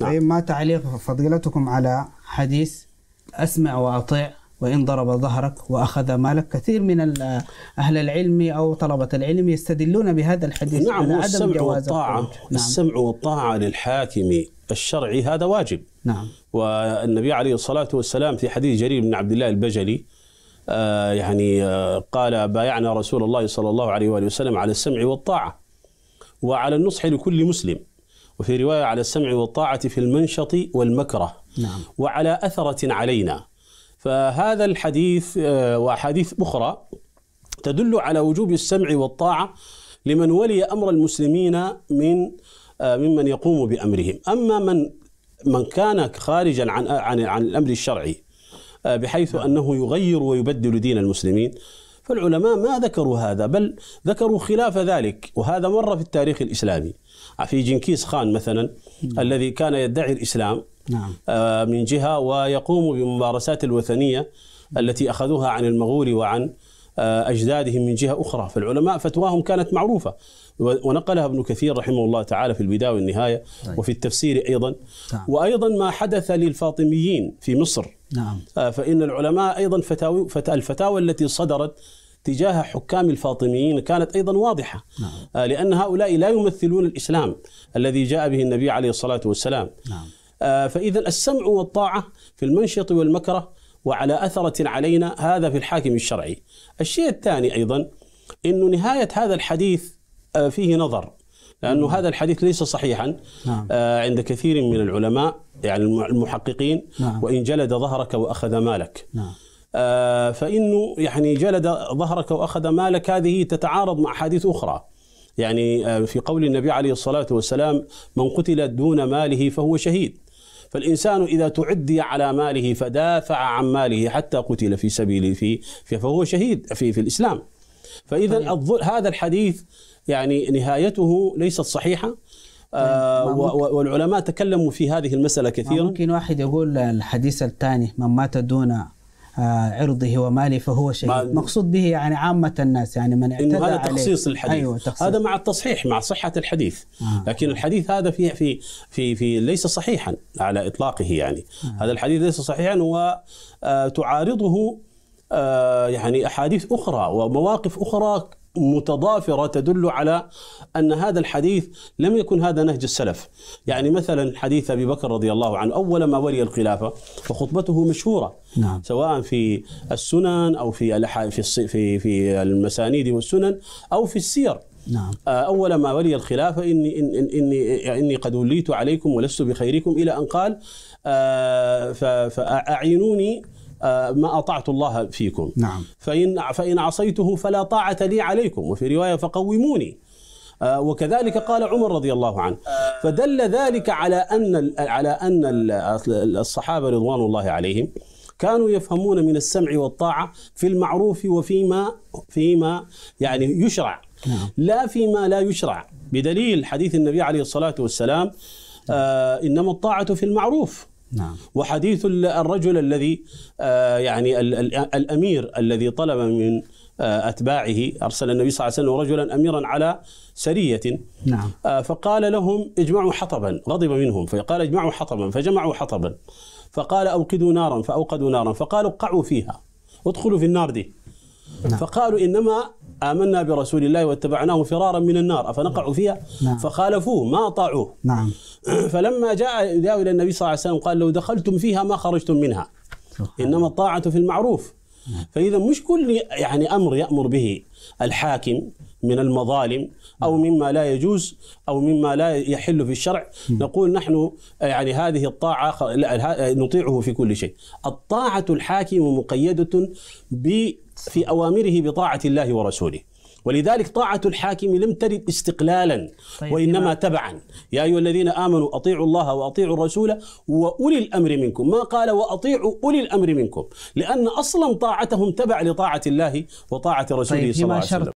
نعم. طيب ما تعليق فضيلتكم على حديث اسمع واطيع وان ضرب ظهرك واخذ مالك كثير من اهل العلم او طلبه العلم يستدلون بهذا الحديث نعم على السمع عدم جواز والطاعه نعم. السمع والطاعه للحاكم الشرعي هذا واجب نعم والنبي عليه الصلاه والسلام في حديث جرير بن عبد الله البجلي آه، يعني آه، قال بايعنا رسول الله صلى الله عليه واله وسلم على السمع والطاعه وعلى النصح لكل مسلم وفي رواية على السمع والطاعة في المنشط والمكره نعم. وعلى أثرة علينا فهذا الحديث آه، وأحاديث أخرى تدل على وجوب السمع والطاعة لمن ولي أمر المسلمين من آه، ممن يقوم بأمرهم أما من من كان خارجا عن آه، عن عن الأمر الشرعي بحيث نعم. أنه يغير ويبدل دين المسلمين فالعلماء ما ذكروا هذا بل ذكروا خلاف ذلك وهذا مر في التاريخ الإسلامي في جنكيز خان مثلا مم. نعم. الذي كان يدعي الإسلام نعم. آه، من جهة ويقوم بممارسات الوثنية التي أخذوها عن المغول وعن آه، أجدادهم من جهة أخرى فالعلماء فتواهم كانت معروفة ونقلها ابن كثير رحمه الله تعالى في البداية والنهاية طيب. وفي التفسير أيضا نعم. وأيضا ما حدث للفاطميين في مصر نعم آه، فإن العلماء أيضا فتاوي الفتاوى التي صدرت تجاه حكام الفاطميين كانت أيضا واضحة نعم. آه، لأن هؤلاء لا يمثلون الإسلام الذي جاء به النبي عليه الصلاة والسلام نعم. آه، فإذا السمع والطاعة في المنشط والمكره وعلى أثرة علينا هذا في الحاكم الشرعي الشيء الثاني أيضا أن نهاية هذا الحديث فيه نظر لأنه هذا الحديث ليس صحيحا نعم. آه، عند كثير من العلماء يعني المحققين نعم. وإن جلد ظهرك وأخذ مالك نعم. آه فإنه يعني جلد ظهرك وأخذ مالك هذه تتعارض مع حديث أخرى يعني آه في قول النبي عليه الصلاة والسلام من قتل دون ماله فهو شهيد فالإنسان إذا تعدي على ماله فدافع عن ماله حتى قتل في سبيله في فهو شهيد في, في الإسلام فاذا طيب. هذا الحديث يعني نهايته ليست صحيحه آه طيب. والعلماء تكلموا في هذه المسألة كثيرا ممكن واحد يقول الحديث الثاني من مات دون آه عرضه وماله فهو شهيد ما مقصود به يعني عامة الناس يعني من اعتدى هذا عليه. تخصيص الحديث أيوة تخصيص. هذا مع التصحيح مع صحة الحديث آه. لكن الحديث هذا في في في في ليس صحيحا على إطلاقه يعني آه. هذا الحديث ليس صحيحا وتعارضه آه، آه، يعني احاديث اخرى ومواقف اخرى متضافره تدل على ان هذا الحديث لم يكن هذا نهج السلف، يعني مثلا حديث ابي بكر رضي الله عنه اول ما ولي الخلافه وخطبته مشهوره نعم. سواء في السنن او في في في في المسانيد والسنن او في السير نعم. آه، أول ما ولي الخلافة إني, إن إن إني, إني قد وليت عليكم ولست بخيركم إلى أن قال آه، فأعينوني آه، ما أطعت الله فيكم نعم فإن, فإن عصيته فلا طاعة لي عليكم وفي رواية فقوموني آه، وكذلك قال عمر رضي الله عنه فدل ذلك على أن على أن الصحابة رضوان الله عليهم كانوا يفهمون من السمع والطاعة في المعروف وفيما فيما يعني يشرع نعم. لا فيما لا يشرع بدليل حديث النبي عليه الصلاة والسلام آه إنما الطاعة في المعروف نعم. وحديث الرجل الذي آه، يعني الامير الذي طلب من آه، اتباعه ارسل النبي صلى الله عليه وسلم رجلا اميرا على سريه نعم. آه، فقال لهم اجمعوا حطبا غضب منهم فقال اجمعوا حطبا فجمعوا حطبا فقال اوقدوا نارا فاوقدوا نارا فقالوا قعوا فيها ادخلوا في النار دي نعم. فقالوا انما آمنا برسول الله واتبعناه فرارا من النار أفنقعوا فيها نعم. فخالفوه ما أطاعوه نعم. فلما جاء إلى النبي صلى الله عليه وسلم قال لو دخلتم فيها ما خرجتم منها إنما الطاعة في المعروف نعم. فإذا مش كل يعني أمر يأمر به الحاكم من المظالم أو مما لا يجوز أو مما لا يحل في الشرع نقول نحن يعني هذه الطاعة نطيعه في كل شيء الطاعة الحاكم مقيدة ب في أوامره بطاعة الله ورسوله ولذلك طاعة الحاكم لم ترد استقلالا طيب وإنما تبعا يا أيها الذين آمنوا أطيعوا الله وأطيعوا الرسول وأولي الأمر منكم ما قال وأطيعوا أولي الأمر منكم لأن أصلا طاعتهم تبع لطاعة الله وطاعة رسوله طيب صلى الله عليه وسلم